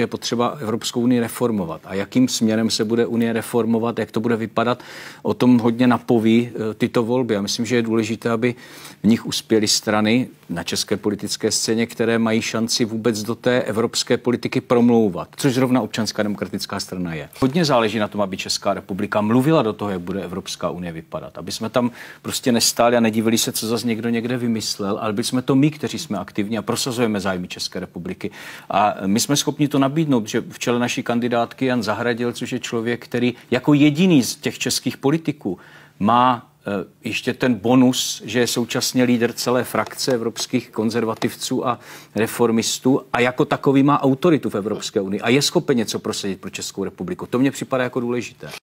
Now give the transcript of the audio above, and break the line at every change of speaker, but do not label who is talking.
je potřeba Evropskou unii reformovat. A jakým směrem se bude unie reformovat, jak to bude vypadat, o tom hodně napoví eh, tyto volby. A myslím, že je důležité, aby v nich uspěly strany na české politické scéně, které mají šanci vůbec do té evropské politiky promlouvat, což zrovna občanská demokratická strana je. Hodně záleží na tom, aby Česká republika mluvila do toho, jak bude Evropská unie vypadat. Aby jsme tam prostě nestáli a nedívali se, co zase někdo někde vymyslel, ale by jsme to my, kteří jsme aktivní a prosazujeme zájmy České republiky. A my jsme schopni to nabídnout, že v čele naší kandidátky Jan Zahradil, což je člověk, který jako jediný z těch českých politiků má eh, ještě ten bonus, že je současně lídr celé frakce evropských konzervativců a reformistů a jako takový má autoritu v Evropské unii a je schopen něco prosadit pro Českou republiku. To mně
připadá jako důležité.